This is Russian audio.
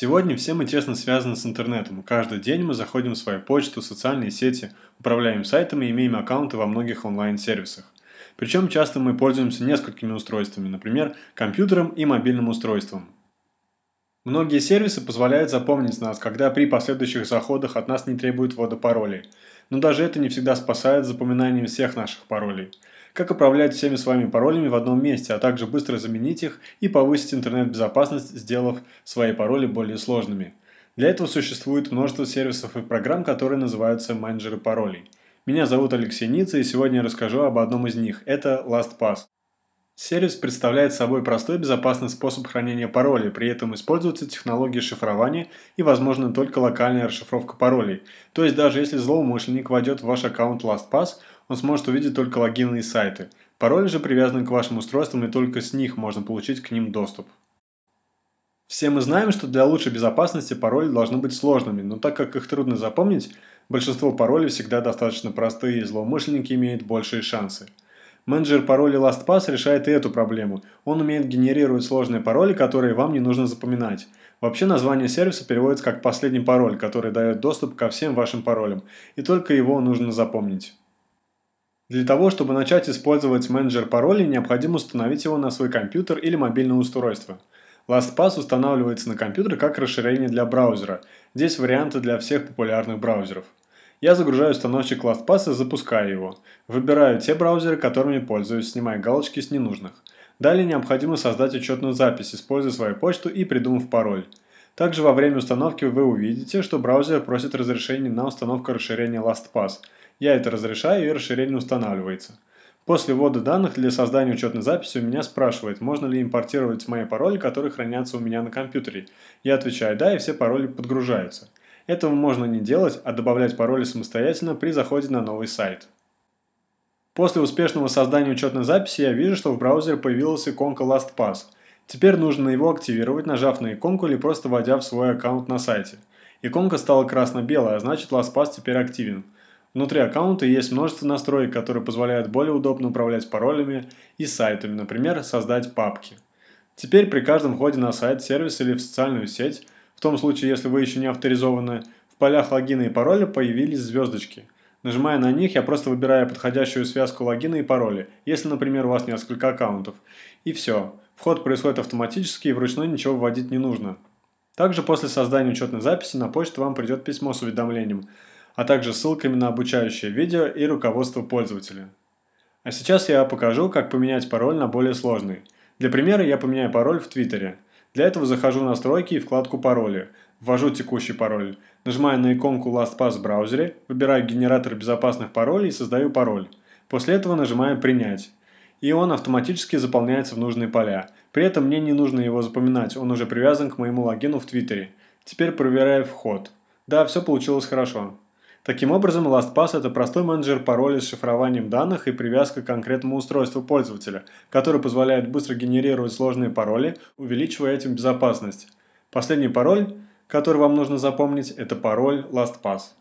Сегодня все мы тесно связаны с интернетом. Каждый день мы заходим в свою почту, социальные сети, управляем сайтами и имеем аккаунты во многих онлайн-сервисах. Причем часто мы пользуемся несколькими устройствами, например, компьютером и мобильным устройством. Многие сервисы позволяют запомнить нас, когда при последующих заходах от нас не требуют ввода паролей. Но даже это не всегда спасает запоминанием всех наших паролей как управлять всеми своими паролями в одном месте, а также быстро заменить их и повысить интернет-безопасность, сделав свои пароли более сложными. Для этого существует множество сервисов и программ, которые называются менеджеры паролей. Меня зовут Алексей Ницца, и сегодня я расскажу об одном из них. Это LastPass. Сервис представляет собой простой безопасный способ хранения паролей, при этом используются технологии шифрования и возможно, только локальная расшифровка паролей. То есть даже если злоумышленник войдет в ваш аккаунт LastPass, он сможет увидеть только логины и сайты. Пароли же привязаны к вашим устройствам, и только с них можно получить к ним доступ. Все мы знаем, что для лучшей безопасности пароли должны быть сложными, но так как их трудно запомнить, большинство паролей всегда достаточно простые, и злоумышленники имеют большие шансы. Менеджер паролей LastPass решает и эту проблему. Он умеет генерировать сложные пароли, которые вам не нужно запоминать. Вообще название сервиса переводится как «последний пароль», который дает доступ ко всем вашим паролям, и только его нужно запомнить. Для того, чтобы начать использовать менеджер паролей, необходимо установить его на свой компьютер или мобильное устройство. LastPass устанавливается на компьютер как расширение для браузера. Здесь варианты для всех популярных браузеров. Я загружаю установщик LastPass и запускаю его. Выбираю те браузеры, которыми пользуюсь, снимая галочки с ненужных. Далее необходимо создать учетную запись, используя свою почту и придумав пароль. Также во время установки вы увидите, что браузер просит разрешение на установку расширения LastPass. Я это разрешаю и расширение устанавливается. После ввода данных для создания учетной записи у меня спрашивает, можно ли импортировать мои пароли, которые хранятся у меня на компьютере. Я отвечаю «да», и все пароли подгружаются. Этого можно не делать, а добавлять пароли самостоятельно при заходе на новый сайт. После успешного создания учетной записи я вижу, что в браузере появилась иконка LastPass. Теперь нужно его активировать, нажав на иконку или просто вводя в свой аккаунт на сайте. Иконка стала красно-белая, а значит LastPass теперь активен – Внутри аккаунта есть множество настроек, которые позволяют более удобно управлять паролями и сайтами, например, создать папки. Теперь при каждом входе на сайт, сервис или в социальную сеть, в том случае, если вы еще не авторизованы, в полях логина и пароля появились звездочки. Нажимая на них, я просто выбираю подходящую связку логина и пароля, если, например, у вас несколько аккаунтов. И все. Вход происходит автоматически и вручную ничего вводить не нужно. Также после создания учетной записи на почту вам придет письмо с уведомлением – а также ссылками на обучающее видео и руководство пользователя. А сейчас я покажу, как поменять пароль на более сложный. Для примера я поменяю пароль в Твиттере. Для этого захожу в настройки и вкладку «Пароли», ввожу текущий пароль, нажимаю на иконку LastPass в браузере, выбираю генератор безопасных паролей и создаю пароль. После этого нажимаю «Принять» и он автоматически заполняется в нужные поля. При этом мне не нужно его запоминать, он уже привязан к моему логину в Твиттере. Теперь проверяю вход. Да, все получилось хорошо. Таким образом, LastPass – это простой менеджер паролей с шифрованием данных и привязка к конкретному устройству пользователя, который позволяет быстро генерировать сложные пароли, увеличивая этим безопасность. Последний пароль, который вам нужно запомнить, это пароль LastPass.